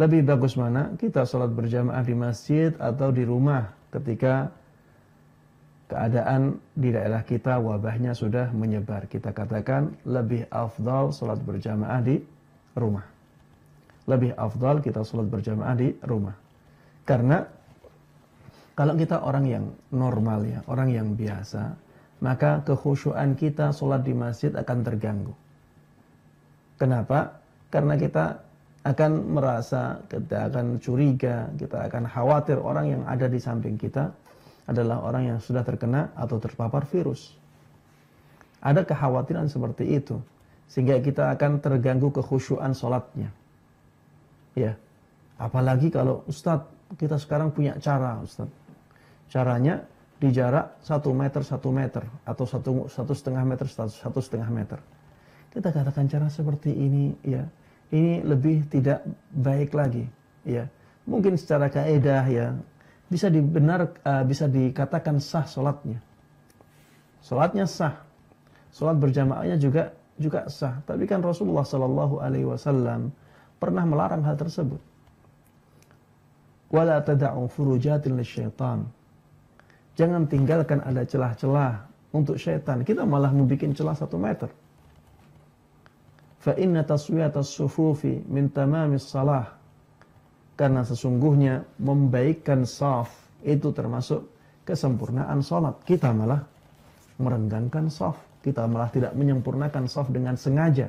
Lebih bagus mana? Kita sholat berjamaah di masjid atau di rumah ketika keadaan di daerah kita wabahnya sudah menyebar. Kita katakan lebih afdal sholat berjamaah di rumah. Lebih afdal kita sholat berjamaah di rumah. Karena kalau kita orang yang normal ya, orang yang biasa, maka kekhusyuan kita sholat di masjid akan terganggu. Kenapa? Karena kita akan merasa, kita akan curiga, kita akan khawatir orang yang ada di samping kita adalah orang yang sudah terkena atau terpapar virus. Ada kekhawatiran seperti itu. Sehingga kita akan terganggu kekhusyuan sholatnya. Ya. Apalagi kalau Ustadz, kita sekarang punya cara Ustadz. Caranya di jarak 1 meter, 1 meter. Atau 1, 1 setengah meter, 1, setengah meter. Kita katakan cara seperti ini ya ini lebih tidak baik lagi ya mungkin secara kaidah ya bisa dibenar uh, bisa dikatakan sah sholatnya sholatnya sah sholat berjamaahnya juga juga sah tapi kan Rasulullah Shallallahu Alaihi Wasallam pernah melarang hal tersebut wala tada'u furujatil syaitan jangan tinggalkan ada celah-celah untuk syaitan kita malah membuat celah satu meter fa inna taswiyatas sufufi min maaf salah karena sesungguhnya membaikkan saf itu termasuk kesempurnaan salat kita malah merenggangkan saf kita malah tidak menyempurnakan saf dengan sengaja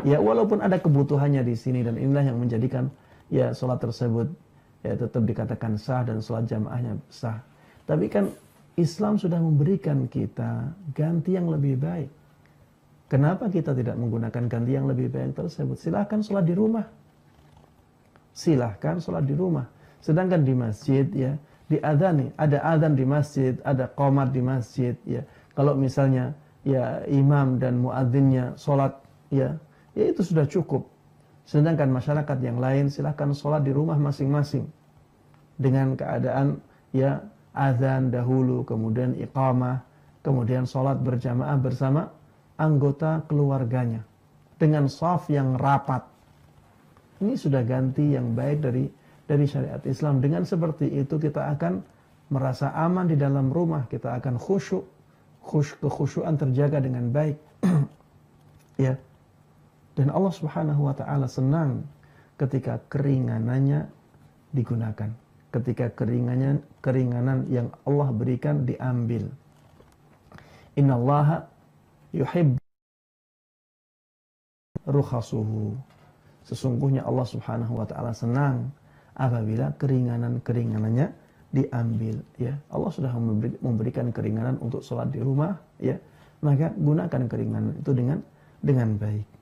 ya walaupun ada kebutuhannya di sini dan inilah yang menjadikan ya salat tersebut ya tetap dikatakan sah dan salat jamaahnya sah tapi kan Islam sudah memberikan kita ganti yang lebih baik Kenapa kita tidak menggunakan ganti yang lebih baik tersebut? Silahkan sholat di rumah. Silahkan sholat di rumah. Sedangkan di masjid ya, di nih, Ada azan di masjid, ada komat di masjid ya. Kalau misalnya ya imam dan muadzinnya sholat ya, ya itu sudah cukup. Sedangkan masyarakat yang lain silahkan sholat di rumah masing-masing. Dengan keadaan ya azan dahulu, kemudian iqamah, kemudian sholat berjamaah bersama anggota keluarganya dengan saf yang rapat. Ini sudah ganti yang baik dari dari syariat Islam. Dengan seperti itu kita akan merasa aman di dalam rumah, kita akan khusyuk. Khusyuk kekhusyuan terjaga dengan baik. ya. Dan Allah Subhanahu wa taala senang ketika keringanannya digunakan. Ketika keringannya keringanan yang Allah berikan diambil. Innallaha yuhib ruhasuhu. Sesungguhnya Allah Subhanahu wa taala senang apabila keringanan-keringanannya diambil ya. Allah sudah memberikan keringanan untuk sholat di rumah ya. Maka gunakan keringanan itu dengan dengan baik.